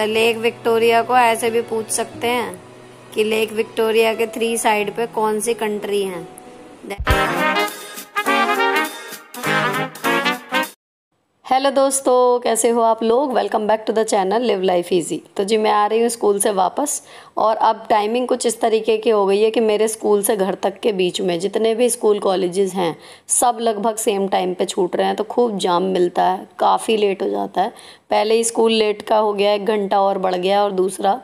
था lake Victoria को ऐसे भी पूछ सकते हैं कि लेक विक्टोरिया के थ्री साइड पे कौन सी कंट्री है हेलो दोस्तों कैसे हो आप लोग welcome back to the channel live life easy तो जी मैं आ रही हूँ स्कूल से वापस और अब टाइमिंग कुछ इस तरीके की हो गई है कि मेरे स्कूल से घर तक के बीच में जितने भी स्कूल कॉलेजेस हैं सब लगभग सेम टाइम पे छूट रहे हैं तो खूब जाम मिलता है काफ़ी लेट हो जाता है पहले ही स्कूल लेट का हो गया एक घंटा और बढ़ गया और दूसरा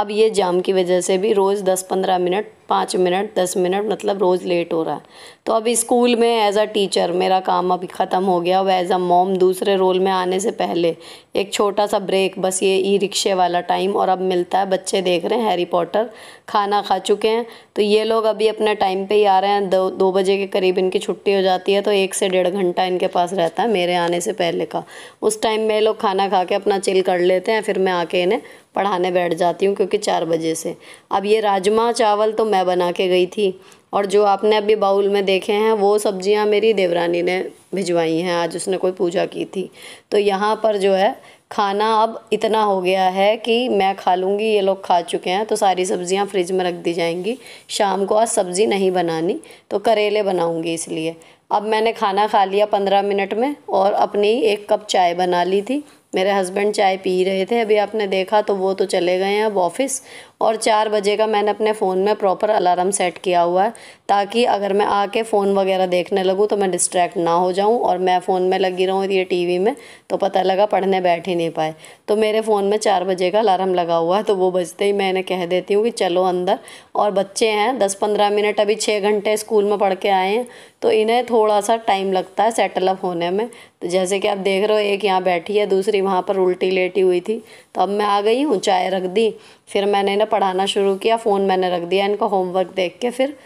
अब ये जाम की वजह से भी रोज़ दस पंद्रह मिनट पाँच मिनट दस मिनट मतलब रोज़ लेट हो रहा है तो अब स्कूल में एज़ अ टीचर मेरा काम अभी ख़त्म हो गया अब एज़ अ मोम दूसरे रोल में आने से पहले एक छोटा सा ब्रेक बस ये ई रिक्शे वाला टाइम और अब मिलता है बच्चे देख रहे हैं हैरी पॉटर खाना खा चुके हैं तो ये लोग अभी अपने टाइम पर ही आ रहे हैं दो दो बजे के करीब इनकी छुट्टी हो जाती है तो एक से डेढ़ घंटा इनके पास रहता है मेरे आने से पहले का उस टाइम में लोग खाना खा के अपना चिल कर लेते हैं फिर मैं आके इन्हें पढ़ाने बैठ जाती हूँ क्योंकि चार बजे से अब ये राजमा चावल तो मैं मैं बना के गई थी और जो आपने अभी बाउल में देखे हैं वो सब्जियां मेरी देवरानी ने भिजवाई हैं आज उसने कोई पूजा की थी तो यहाँ पर जो है खाना अब इतना हो गया है कि मैं खा लूँगी ये लोग खा चुके हैं तो सारी सब्जियाँ फ्रिज में रख दी जाएंगी शाम को आज सब्ज़ी नहीं बनानी तो करेले बनाऊँगी इसलिए अब मैंने खाना खा लिया पंद्रह मिनट में और अपनी एक कप चाय बना ली थी मेरे हस्बैंड चाय पी रहे थे अभी आपने देखा तो वो तो चले गए हैं अब ऑफिस और चार बजे का मैंने अपने फ़ोन में प्रॉपर अलार्म सेट किया हुआ है ताकि अगर मैं आके फ़ोन वगैरह देखने लगूँ तो मैं डिस्ट्रैक्ट ना हो जाऊँ और मैं फ़ोन में लगी रहूँ ये टीवी में तो पता लगा पढ़ने बैठ ही नहीं पाए तो मेरे फ़ोन में चार बजे का अलार्म लगा हुआ है तो वो बजते ही मैंने कह देती हूँ कि चलो अंदर और बच्चे हैं दस पंद्रह मिनट अभी छः घंटे स्कूल में पढ़ के आए हैं तो इन्हें थोड़ा सा टाइम लगता है सेटल अप होने में तो जैसे कि आप देख रहे हो एक यहाँ बैठी है दूसरी वहाँ पर उल्टी लेटी हुई थी तो अब मैं आ गई हूँ चाय रख दी फिर मैंने ना पढ़ाना शुरू किया फ़ोन मैंने रख दिया इनको होमवर्क देख के फिर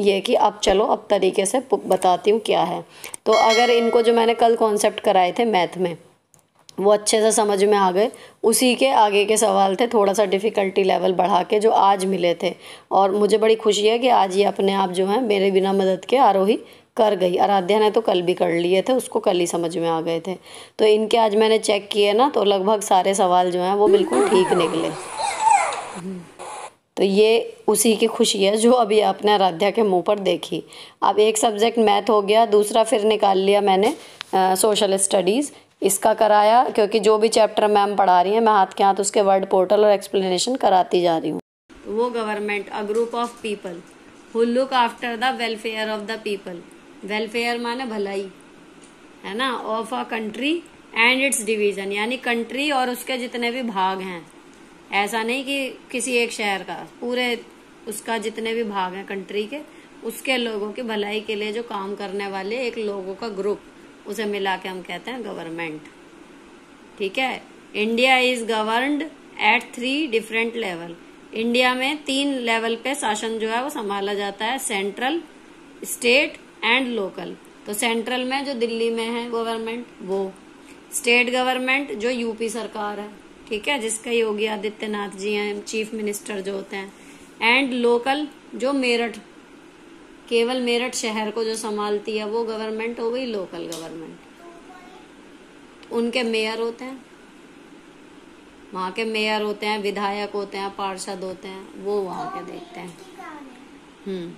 ये कि अब चलो अब तरीके से बताती हूँ क्या है तो अगर इनको जो मैंने कल कॉन्सेप्ट कराए थे मैथ में वो अच्छे से समझ में आ गए उसी के आगे के सवाल थे थोड़ा सा डिफ़िकल्टी लेवल बढ़ा के जो आज मिले थे और मुझे बड़ी खुशी है कि आज ये अपने आप जो है मेरे बिना मदद के आरोही कर गई आराध्या ने तो कल भी कर लिए थे उसको कल ही समझ में आ गए थे तो इनके आज मैंने चेक किए ना तो लगभग सारे सवाल जो हैं वो बिल्कुल ठीक निकले तो ये उसी की खुशी है जो अभी आपने आराध्या के मुंह पर देखी अब एक सब्जेक्ट मैथ हो गया दूसरा फिर निकाल लिया मैंने आ, सोशल स्टडीज़ इसका कराया क्योंकि जो भी चैप्टर मैम पढ़ा रही हैं मैं हाथ के हाथ उसके वर्ड पोर्टल और एक्सप्लेनेशन कराती जा रही हूँ तो वो government a group of people who look after the welfare of the people welfare माने भलाई है ना of a country and its division यानी कंट्री और उसके जितने भी भाग हैं ऐसा नहीं कि किसी एक शहर का पूरे उसका जितने भी भाग है कंट्री के उसके लोगों की भलाई के लिए जो काम करने वाले एक लोगों का ग्रुप उसे मिला के हम कहते हैं गवर्नमेंट ठीक है India is governed at three different level India में तीन लेवल पे शासन जो है वो संभाला जाता है सेंट्रल स्टेट एंड लोकल तो सेंट्रल में जो दिल्ली में है गवर्नमेंट वो स्टेट गवर्नमेंट जो यूपी सरकार है ठीक है जिसका योगी आदित्यनाथ जी हैं चीफ मिनिस्टर जो होते हैं एंड लोकल जो मेरठ केवल मेरठ शहर को जो संभालती है वो गवर्नमेंट हो गई लोकल गवर्नमेंट उनके मेयर होते हैं वहां के मेयर होते हैं विधायक होते हैं पार्षद होते हैं वो वहां के देखते हैं हम्म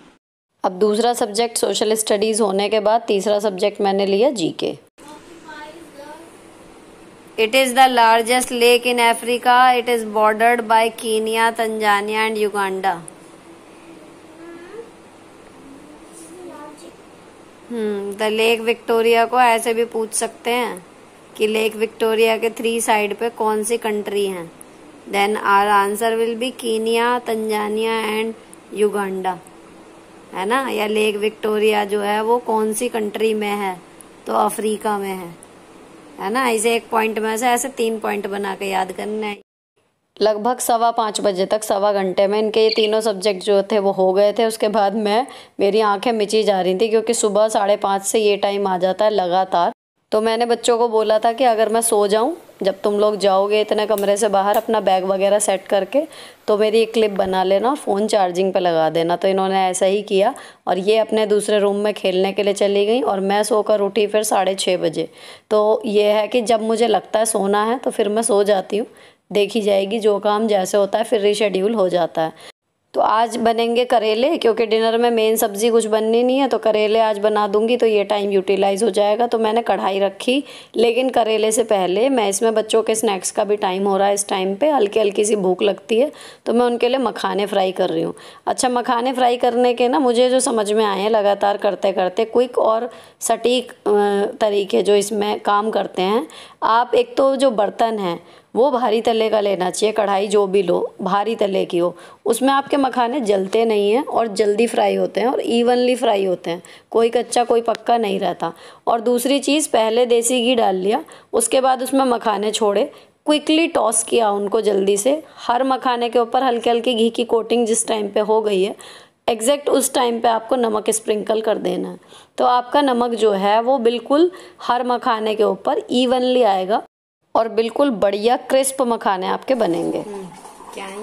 अब दूसरा सब्जेक्ट सोशल स्टडीज़ होने के बाद तीसरा सब्जेक्ट मैंने लिया GK it is the largest lake in Africa it is bordered by Kenya Tanzania and Uganda the Lake Victoria को ऐसे भी पूछ सकते हैं कि लेक विक्टोरिया के थ्री साइड पे कौन सी कंट्री हैं then our answer will be Kenya Tanzania and Uganda है ना या लेक विक्टोरिया जो है वो कौन सी कंट्री में है तो अफ्रीका में है है ना इसे एक पॉइंट में से ऐसे तीन पॉइंट बना के याद करना है लगभग सवा पाँच बजे तक सवा घंटे में इनके ये तीनों सब्जेक्ट जो थे वो हो गए थे उसके बाद मैं मेरी आंखें मिची जा रही थी क्योंकि सुबह साढ़े पाँच से ये टाइम आ जाता है लगातार तो मैंने बच्चों को बोला था कि अगर मैं सो जाऊँ जब तुम लोग जाओगे इतने कमरे से बाहर अपना बैग वगैरह सेट करके तो मेरी एक क्लिप बना लेना फ़ोन चार्जिंग पे लगा देना तो इन्होंने ऐसा ही किया और ये अपने दूसरे रूम में खेलने के लिए चली गई और मैं सोकर उठी फिर साढ़े छः बजे तो ये है कि जब मुझे लगता है सोना है तो फिर मैं सो जाती हूँ देखी जाएगी जो काम जैसे होता है फिर रिशेड्यूल हो जाता है तो आज बनेंगे करेले क्योंकि डिनर में मेन सब्ज़ी कुछ बननी नहीं है तो करेले आज बना दूंगी तो ये टाइम यूटिलाइज़ हो जाएगा तो मैंने कढ़ाई रखी लेकिन करेले से पहले मैं इसमें बच्चों के स्नैक्स का भी टाइम हो रहा है इस टाइम पे हल्की हल्की सी भूख लगती है तो मैं उनके लिए मखाने फ्राई कर रही हूँ अच्छा मखाने फ्राई करने के ना मुझे जो समझ में आए हैं लगातार करते करते क्विक और सटीक तरीके जो इसमें काम करते हैं आप एक तो जो बर्तन हैं वो भारी तले का लेना चाहिए कढ़ाई जो भी लो भारी तले की हो उसमें आपके मखाने जलते नहीं हैं और जल्दी फ्राई होते हैं और इवनली फ्राई होते हैं कोई कच्चा कोई पक्का नहीं रहता और दूसरी चीज़ पहले देसी घी डाल लिया उसके बाद उसमें मखाने छोड़े क्विकली टॉस किया उनको जल्दी से हर मखाने के ऊपर हल्के हल्के घी की कोटिंग जिस टाइम पर हो गई है एग्जैक्ट उस टाइम पे आपको नमक स्प्रिंकल कर देना है तो आपका नमक जो है वो बिल्कुल हर मखाने के ऊपर इवनली आएगा और बिल्कुल बढ़िया क्रिस्प मखाने आपके बनेंगे हम्म, क्या है?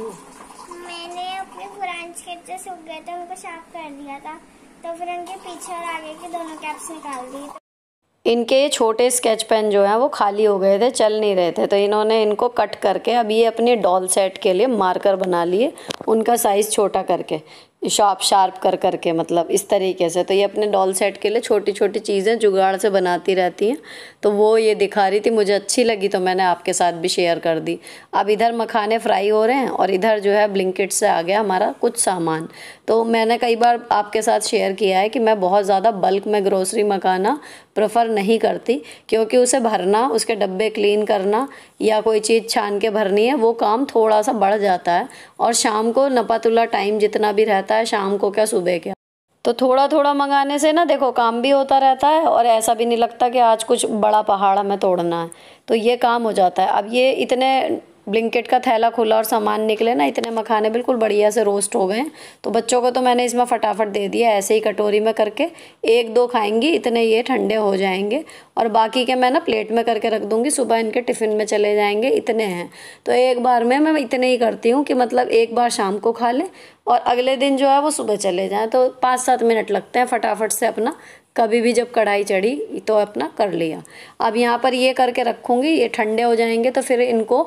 मैंने अपने पुराने सूख गए थे उनको साफ कर दिया था तो फिर उनके पीछे और आगे के दोनों कैप्स निकाल दिए इनके ये छोटे स्केच पेन जो हैं वो खाली हो गए थे चल नहीं रहे थे तो इन्होंने इनको कट करके अब ये अपने डॉल सेट के लिए मार्कर बना लिए उनका साइज़ छोटा करके शॉप शार्प कर कर के मतलब इस तरीके से तो ये अपने डॉल सेट के लिए छोटी छोटी चीज़ें जुगाड़ से बनाती रहती हैं तो वो ये दिखा रही थी मुझे अच्छी लगी तो मैंने आपके साथ भी शेयर कर दी अब इधर मखाने फ्राई हो रहे हैं और इधर जो है ब्लिंकिट से आ गया हमारा कुछ सामान तो मैंने कई बार आपके साथ शेयर किया है कि मैं बहुत ज़्यादा बल्क में ग्रोसरी मकाना प्रेफर नहीं करती क्योंकि उसे भरना उसके डब्बे क्लीन करना या कोई चीज़ छान के भरनी है वो काम थोड़ा सा बढ़ जाता है और शाम को नपातुल्ला टाइम जितना भी रहता है शाम को क्या सुबह क्या तो थोड़ा थोड़ा मंगाने से ना देखो काम भी होता रहता है और ऐसा भी नहीं लगता कि आज कुछ बड़ा पहाड़ हमें तोड़ना है तो ये काम हो जाता है अब ये इतने ब्लिंकेट का थैला खुला और सामान निकले ना इतने मखाने बिल्कुल बढ़िया से रोस्ट हो गए हैं तो बच्चों को तो मैंने इसमें फटाफट दे दिया ऐसे ही कटोरी में करके एक दो खाएंगी इतने ये ठंडे हो जाएंगे और बाकी के मैं ना प्लेट में करके रख दूँगी सुबह इनके टिफ़िन में चले जाएंगे इतने हैं तो एक बार में मैं इतने ही करती हूँ कि मतलब एक बार शाम को खा लें और अगले दिन जो है वो सुबह चले जाएँ तो पाँच सात मिनट लगते हैं फटाफट से अपना कभी भी जब कढ़ाई चढ़ी तो अपना कर लिया अब यहाँ पर ये करके रखूँगी ये ठंडे हो जाएंगे तो फिर इनको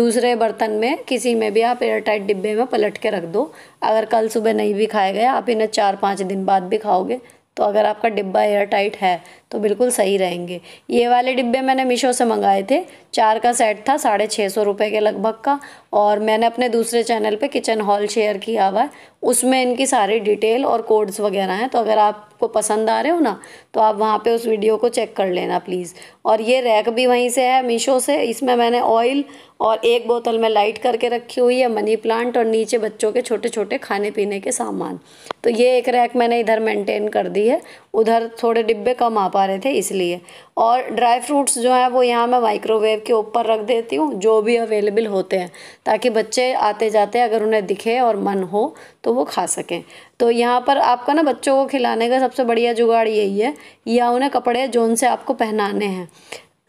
दूसरे बर्तन में किसी में भी आप एयरटाइट डिब्बे में पलट के रख दो अगर कल सुबह नहीं भी खाए गए आप इन्हें चार पाँच दिन बाद भी खाओगे तो अगर आपका डिब्बा एयर टाइट है तो बिल्कुल सही रहेंगे ये वाले डिब्बे मैंने मीशो से मंगाए थे चार का सेट था साढ़े छः सौ रुपये के लगभग का और मैंने अपने दूसरे चैनल पे किचन हॉल शेयर किया हुआ है उसमें इनकी सारी डिटेल और कोड्स वगैरह हैं तो अगर आपको पसंद आ रहे हो ना तो आप वहाँ पे उस वीडियो को चेक कर लेना प्लीज़ और ये रैक भी वहीं से है मीशो से इसमें मैंने ऑयल और एक बोतल में लाइट करके रखी हुई है मनी प्लांट और नीचे बच्चों के छोटे छोटे खाने पीने के सामान तो ये एक रैक मैंने इधर मेंटेन कर दी है उधर थोड़े डिब्बे कम आ पा रहे थे इसलिए और ड्राई फ्रूट्स जो हैं वो यहाँ मैं माइक्रोवेव के ऊपर रख देती हूँ जो भी अवेलेबल होते हैं ताकि बच्चे आते जाते अगर उन्हें दिखे और मन हो तो वो खा सकें तो यहाँ पर आपका ना बच्चों को खिलाने का सबसे बढ़िया जुगाड़ यही है या उन्हें कपड़े जोन से आपको पहनाने हैं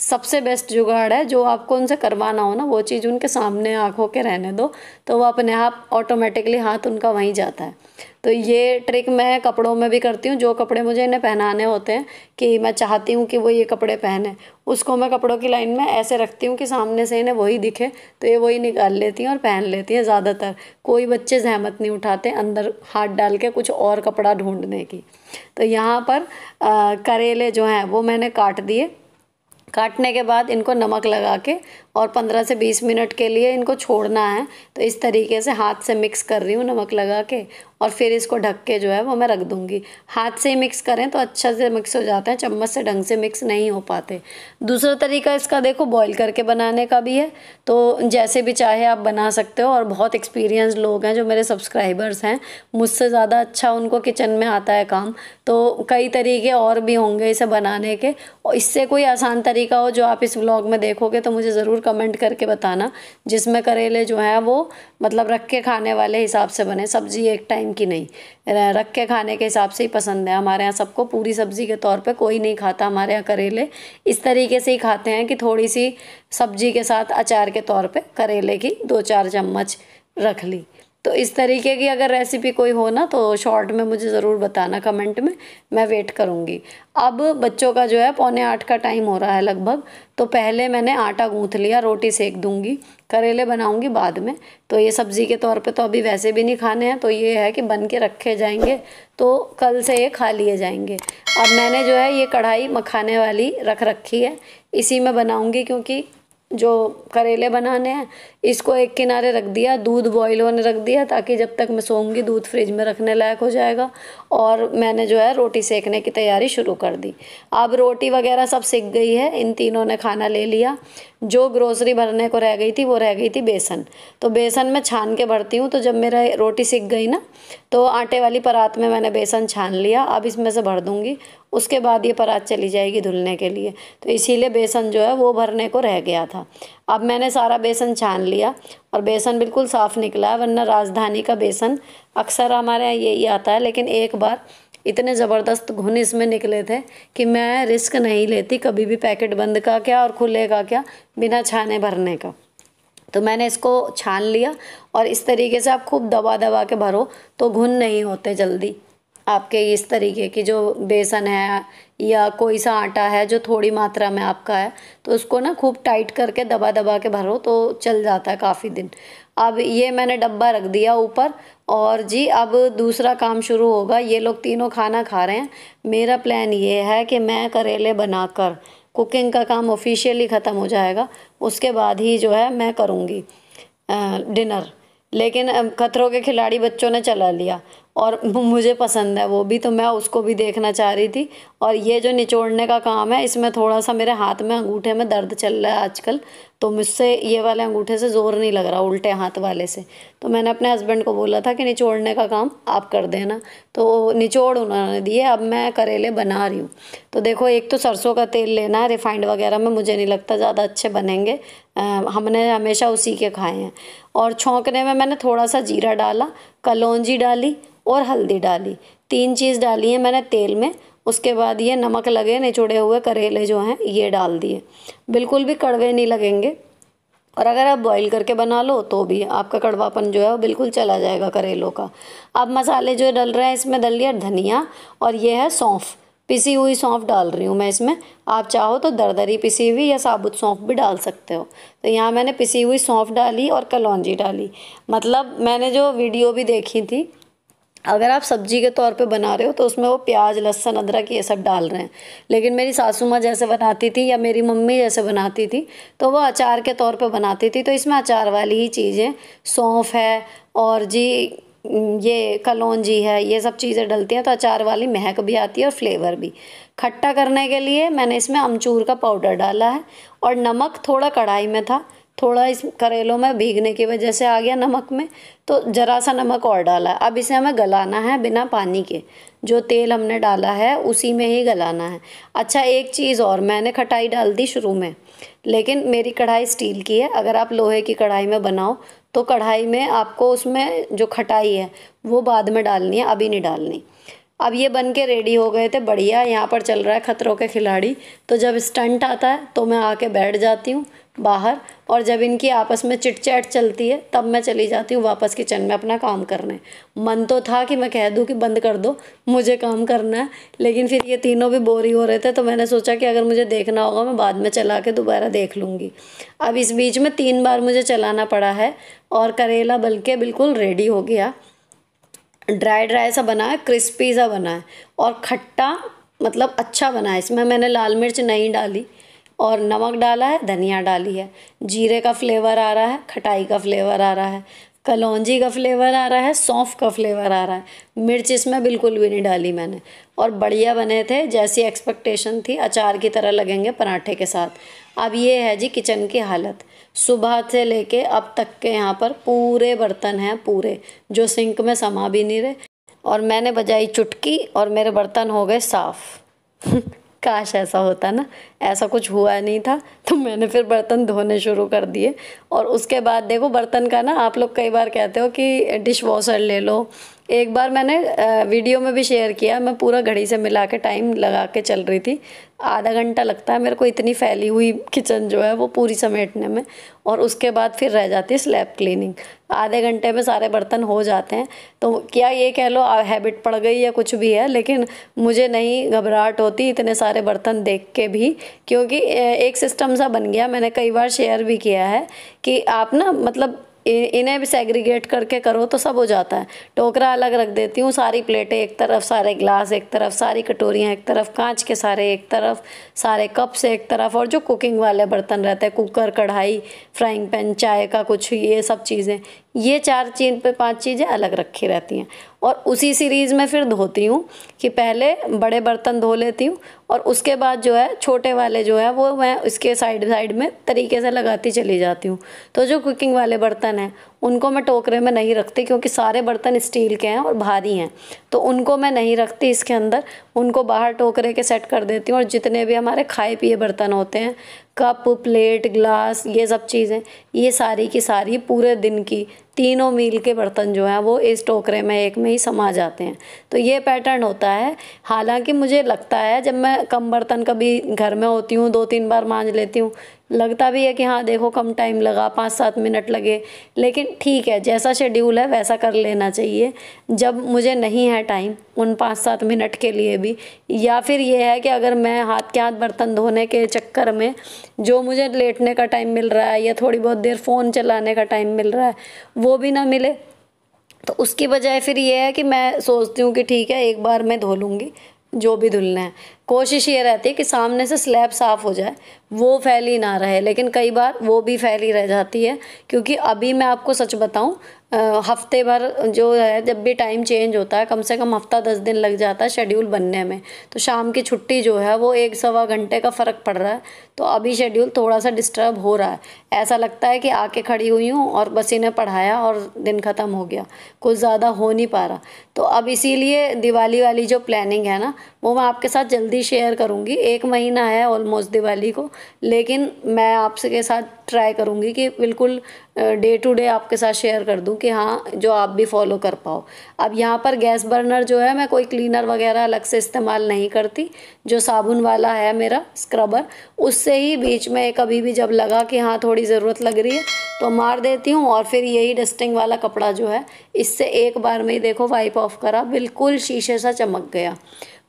सबसे बेस्ट जुगाड़ है जो आपको उनसे करवाना हो ना वो चीज़ उनके सामने आँखों के रहने दो तो वो अपने आप ऑटोमेटिकली हाथ उनका वहीं जाता है तो ये ट्रिक मैं कपड़ों में भी करती हूँ जो कपड़े मुझे इन्हें पहनाने होते हैं कि मैं चाहती हूँ कि वो ये कपड़े पहने उसको मैं कपड़ों की लाइन में ऐसे रखती हूँ कि सामने से इन्हें वही दिखे तो ये वही निकाल लेती हैं और पहन लेती हैं ज़्यादातर कोई बच्चे जहमत नहीं उठाते अंदर हाथ डाल के कुछ और कपड़ा ढूंढने की तो यहाँ पर आ, करेले जो हैं वो मैंने काट दिए काटने के बाद इनको नमक लगा के और 15 से 20 मिनट के लिए इनको छोड़ना है तो इस तरीके से हाथ से मिक्स कर रही हूँ नमक लगा के और फिर इसको ढक के जो है वो मैं रख दूँगी हाथ से ही मिक्स करें तो अच्छा से मिक्स हो जाते हैं चम्मच से ढंग से मिक्स नहीं हो पाते दूसरा तरीका इसका देखो बॉईल करके बनाने का भी है तो जैसे भी चाहे आप बना सकते हो और बहुत एक्सपीरियंस लोग हैं जो मेरे सब्सक्राइबर्स हैं मुझसे ज़्यादा अच्छा उनको किचन में आता है काम तो कई तरीके और भी होंगे इसे बनाने के और इससे कोई आसान तरीका तरीका हो जो आप इस व्लॉग में देखोगे तो मुझे ज़रूर कमेंट करके बताना जिसमें करेले जो हैं वो मतलब रख के खाने वाले हिसाब से बने सब्ज़ी एक टाइम की नहीं रख के खाने के हिसाब से ही पसंद है हमारे यहाँ सबको पूरी सब्ज़ी के तौर पर कोई नहीं खाता हमारे यहाँ करेले इस तरीके से ही खाते हैं कि थोड़ी सी सब्ज़ी के साथ अचार के तौर पर करेले की दो चार चम्मच रख ली तो इस तरीके की अगर रेसिपी कोई हो ना तो शॉर्ट में मुझे ज़रूर बताना कमेंट में मैं वेट करूँगी अब बच्चों का जो है पौने आठ का टाइम हो रहा है लगभग तो पहले मैंने आटा गूँथ लिया रोटी सेक दूँगी करेले बनाऊँगी बाद में तो ये सब्ज़ी के तौर पे तो अभी वैसे भी नहीं खाने हैं तो ये है कि बन के रखे जाएंगे तो कल से ये खा लिए जाएंगे अब मैंने जो है ये कढ़ाई मखाने वाली रख रखी है इसी में बनाऊँगी क्योंकि जो करेले बनाने हैं इसको एक किनारे रख दिया दूध बॉईल होने रख दिया ताकि जब तक मैं सोऊंगी दूध फ्रिज में रखने लायक हो जाएगा और मैंने जो है रोटी सेकने की तैयारी शुरू कर दी अब रोटी वगैरह सब सिक गई है इन तीनों ने खाना ले लिया जो ग्रोसरी भरने को रह गई थी वो रह गई थी बेसन तो बेसन मैं छान के भरती हूँ तो जब मेरा रोटी सिक गई ना तो आटे वाली परात में मैंने बेसन छान लिया अब इसमें से भर दूँगी उसके बाद ये परात चली जाएगी धुलने के लिए तो इसीलिए बेसन जो है वो भरने को रह गया था अब मैंने सारा बेसन छान लिया और बेसन बिल्कुल साफ़ निकला है वरना राजधानी का बेसन अक्सर हमारे यहाँ यही आता है लेकिन एक बार इतने ज़बरदस्त घुन इसमें निकले थे कि मैं रिस्क नहीं लेती कभी भी पैकेट बंद का क्या और खुले का क्या बिना छाने भरने का तो मैंने इसको छान लिया और इस तरीके से आप खूब दबा दबा के भरो तो घुन नहीं होते जल्दी आपके इस तरीके की जो बेसन है या कोई सा आटा है जो थोड़ी मात्रा में आपका है तो उसको ना खूब टाइट करके दबा दबा के भरो तो चल जाता है काफ़ी दिन अब ये मैंने डब्बा रख दिया ऊपर और जी अब दूसरा काम शुरू होगा ये लोग तीनों खाना खा रहे हैं मेरा प्लान ये है कि मैं करेले बनाकर कुकिंग का काम ऑफिशियली ख़त्म हो जाएगा उसके बाद ही जो है मैं करूँगी डिनर लेकिन खतरों के खिलाड़ी बच्चों ने चला लिया और मुझे पसंद है वो भी तो मैं उसको भी देखना चाह रही थी और ये जो निचोड़ने का काम है इसमें थोड़ा सा मेरे हाथ में अंगूठे में दर्द चल रहा है आजकल तो मुझसे ये वाले अंगूठे से ज़ोर नहीं लग रहा उल्टे हाथ वाले से तो मैंने अपने हस्बैंड को बोला था कि निचोड़ने का काम आप कर देना तो निचोड़ उन्होंने दिए अब मैं करेले बना रही हूँ तो देखो एक तो सरसों का तेल लेना है रिफाइंड वगैरह में मुझे नहीं लगता ज़्यादा अच्छे बनेंगे आ, हमने हमेशा उसी के खाए हैं और छोंकने में मैंने थोड़ा सा जीरा डाला कलौजी डाली और हल्दी डाली तीन चीज़ डाली है मैंने तेल में उसके बाद ये नमक लगे निचोड़े हुए करेले जो हैं ये डाल दिए बिल्कुल भी कड़वे नहीं लगेंगे और अगर आप बॉईल करके बना लो तो भी आपका कड़वापन जो है वो बिल्कुल चला जाएगा करेलों का अब मसाले जो डल रहे हैं इसमें डल लिया धनिया और ये है सौंफ पिसी हुई सौंफ डाल रही हूँ मैं इसमें आप चाहो तो दरदरी पिसी हुई या साबुत सौंफ भी डाल सकते हो तो यहाँ मैंने पिसी हुई सौंफ डाली और कलौंजी डाली मतलब मैंने जो वीडियो भी देखी थी अगर आप सब्जी के तौर पे बना रहे हो तो उसमें वो प्याज लहसुन अदरक ये सब डाल रहे हैं लेकिन मेरी सासू माँ जैसे बनाती थी या मेरी मम्मी जैसे बनाती थी तो वो अचार के तौर पे बनाती थी तो इसमें अचार वाली ही चीज़ें सौंफ है और जी ये कलौजी है ये सब चीज़ें डलती हैं तो अचार वाली महक भी आती है और फ्लेवर भी खट्टा करने के लिए मैंने इसमें अमचूर का पाउडर डाला है और नमक थोड़ा कढ़ाई में था थोड़ा इस करेलों में भीगने की वजह से आ गया नमक में तो ज़रा सा नमक और डाला अब इसे हमें गलाना है बिना पानी के जो तेल हमने डाला है उसी में ही गलाना है अच्छा एक चीज़ और मैंने खटाई डाल दी शुरू में लेकिन मेरी कढ़ाई स्टील की है अगर आप लोहे की कढ़ाई में बनाओ तो कढ़ाई में आपको उसमें जो खटाई है वो बाद में डालनी है अभी नहीं डालनी अब ये बन के रेडी हो गए थे बढ़िया यहाँ पर चल रहा है खतरों के खिलाड़ी तो जब स्टंट आता है तो मैं आके बैठ जाती हूँ बाहर और जब इनकी आपस में चिटचैट चलती है तब मैं चली जाती हूँ वापस किचन में अपना काम करने मन तो था कि मैं कह दूँ कि बंद कर दो मुझे काम करना है लेकिन फिर ये तीनों भी बोरी हो रहे थे तो मैंने सोचा कि अगर मुझे देखना होगा मैं बाद में चला के दोबारा देख लूँगी अब इस बीच में तीन बार मुझे चलाना पड़ा है और करेला के बिल्कुल रेडी हो गया ड्राई ड्राई सा बना है क्रिस्पी सा बना है और खट्टा मतलब अच्छा बना है इसमें मैंने लाल मिर्च नहीं डाली और नमक डाला है धनिया डाली है जीरे का फ्लेवर आ रहा है खटाई का फ्लेवर आ रहा है कलौजी का फ्लेवर आ रहा है सौंफ का फ्लेवर आ रहा है मिर्च इसमें बिल्कुल भी नहीं डाली मैंने और बढ़िया बने थे जैसी एक्सपेक्टेशन थी अचार की तरह लगेंगे पराठे के साथ अब ये है जी किचन की हालत सुबह से लेके अब तक के यहाँ पर पूरे बर्तन हैं पूरे जो सिंक में समा भी नहीं रहे और मैंने बजाई चुटकी और मेरे बर्तन हो गए साफ़ काश ऐसा होता ना ऐसा कुछ हुआ नहीं था तो मैंने फिर बर्तन धोने शुरू कर दिए और उसके बाद देखो बर्तन का ना आप लोग कई बार कहते हो कि डिश वॉशर ले लो एक बार मैंने वीडियो में भी शेयर किया मैं पूरा घड़ी से मिला के टाइम लगा के चल रही थी आधा घंटा लगता है मेरे को इतनी फैली हुई किचन जो है वो पूरी समेटने में और उसके बाद फिर रह जाती है स्लैब क्लीनिंग आधे घंटे में सारे बर्तन हो जाते हैं तो क्या ये कह लो हैबिट पड़ गई या कुछ भी है लेकिन मुझे नहीं घबराहट होती इतने सारे बर्तन देख के भी क्योंकि एक सिस्टम सा बन गया मैंने कई बार शेयर भी किया है कि आप ना मतलब इन्हें भी सेग्रीगेट करके करो तो सब हो जाता है टोकरा अलग रख देती हूँ सारी प्लेटें एक तरफ सारे ग्लास एक तरफ सारी कटोरियाँ एक तरफ कांच के सारे एक तरफ सारे कप्स एक तरफ और जो कुकिंग वाले बर्तन रहते हैं कुकर कढ़ाई फ्राइंग पैन चाय का कुछ ये सब चीज़ें ये चार चीज पे पांच चीज़ें अलग रखी रहती हैं और उसी सीरीज़ में फिर धोती हूँ कि पहले बड़े बर्तन धो लेती हूँ और उसके बाद जो है छोटे वाले जो है वो मैं इसके साइड साइड में तरीके से लगाती चली जाती हूँ तो जो कुकिंग वाले बर्तन हैं उनको मैं टोकरे में नहीं रखती क्योंकि सारे बर्तन स्टील के हैं और भारी हैं तो उनको मैं नहीं रखती इसके अंदर उनको बाहर टोकरे के सेट कर देती हूँ और जितने भी हमारे खाए पिए बर्तन होते हैं कप प्लेट ग्लास ये सब चीज़ें ये सारी की सारी पूरे दिन की तीनों मील के बर्तन जो हैं वो इस टोकरे में एक में ही समा जाते हैं तो ये पैटर्न होता है हालांकि मुझे लगता है जब मैं कम बर्तन कभी घर में होती हूँ दो तीन बार मांझ लेती हूँ लगता भी है कि हाँ देखो कम टाइम लगा पाँच सात मिनट लगे लेकिन ठीक है जैसा शेड्यूल है वैसा कर लेना चाहिए जब मुझे नहीं है टाइम उन पाँच सात मिनट के लिए भी या फिर ये है कि अगर मैं हाथ के हाथ बर्तन धोने के चक्कर में जो मुझे लेटने का टाइम मिल रहा है या थोड़ी बहुत देर फ़ोन चलाने का टाइम मिल रहा है वो भी ना मिले तो उसकी बजाय फिर ये है कि मैं सोचती हूँ कि ठीक है एक बार मैं धो लूँगी जो भी धुलना है कोशिश ये रहती है कि सामने से स्लैब साफ़ हो जाए वो फैली ना रहे लेकिन कई बार वो भी फैली रह जाती है क्योंकि अभी मैं आपको सच बताऊं हफ्ते भर जो है जब भी टाइम चेंज होता है कम से कम हफ्ता दस दिन लग जाता है शेड्यूल बनने में तो शाम की छुट्टी जो है वो एक सवा घंटे का फ़र्क पड़ रहा है तो अभी शेड्यूल थोड़ा सा डिस्टर्ब हो रहा है ऐसा लगता है कि आके खड़ी हुई हूँ और बस इन्हें पढ़ाया और दिन ख़त्म हो गया कुछ ज़्यादा हो नहीं पा रहा तो अब इसीलिए दिवाली वाली जो प्लानिंग है ना वो मैं आपके साथ जल्दी शेयर करूँगी एक महीना है ऑलमोस्ट दिवाली को लेकिन मैं आपसे के साथ ट्राई करूँगी कि बिल्कुल डे टू डे आपके साथ शेयर कर दूँ कि हाँ जो आप भी फॉलो कर पाओ अब यहाँ पर गैस बर्नर जो है मैं कोई क्लीनर वगैरह अलग से इस्तेमाल नहीं करती जो साबुन वाला है मेरा स्क्रबर उससे ही बीच में कभी भी जब लगा कि हाँ थोड़ी ज़रूरत लग रही है तो मार देती हूँ और फिर यही डस्टिंग वाला कपड़ा जो है इससे एक बार में ही देखो वाइप ऑफ करा बिल्कुल शीशे सा चमक गया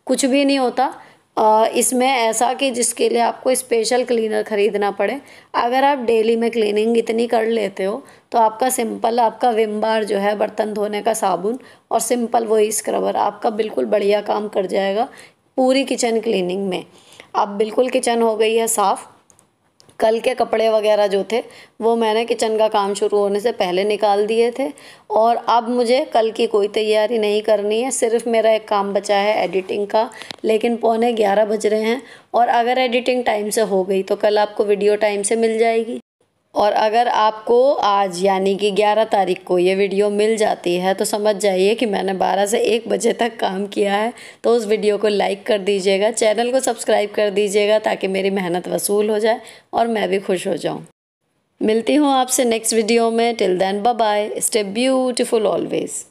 कुछ भी नहीं होता इसमें ऐसा कि जिसके लिए आपको स्पेशल क्लीनर ख़रीदना पड़े अगर आप डेली में क्लीनिंग इतनी कर लेते हो तो आपका सिंपल आपका विम बार जो है बर्तन धोने का साबुन और सिंपल वही स्क्रबर आपका बिल्कुल बढ़िया काम कर जाएगा पूरी किचन क्लीनिंग में अब बिल्कुल किचन हो गई है साफ़ कल के कपड़े वगैरह जो थे वो मैंने किचन का काम शुरू होने से पहले निकाल दिए थे और अब मुझे कल की कोई तैयारी नहीं करनी है सिर्फ मेरा एक काम बचा है एडिटिंग का लेकिन पौने ग्यारह बज रहे हैं और अगर एडिटिंग टाइम से हो गई तो कल आपको वीडियो टाइम से मिल जाएगी और अगर आपको आज यानी कि 11 तारीख को ये वीडियो मिल जाती है तो समझ जाइए कि मैंने 12 से 1 बजे तक काम किया है तो उस वीडियो को लाइक कर दीजिएगा चैनल को सब्सक्राइब कर दीजिएगा ताकि मेरी मेहनत वसूल हो जाए और मैं भी खुश हो जाऊँ मिलती हूँ आपसे नेक्स्ट वीडियो में till then bye bye stay beautiful always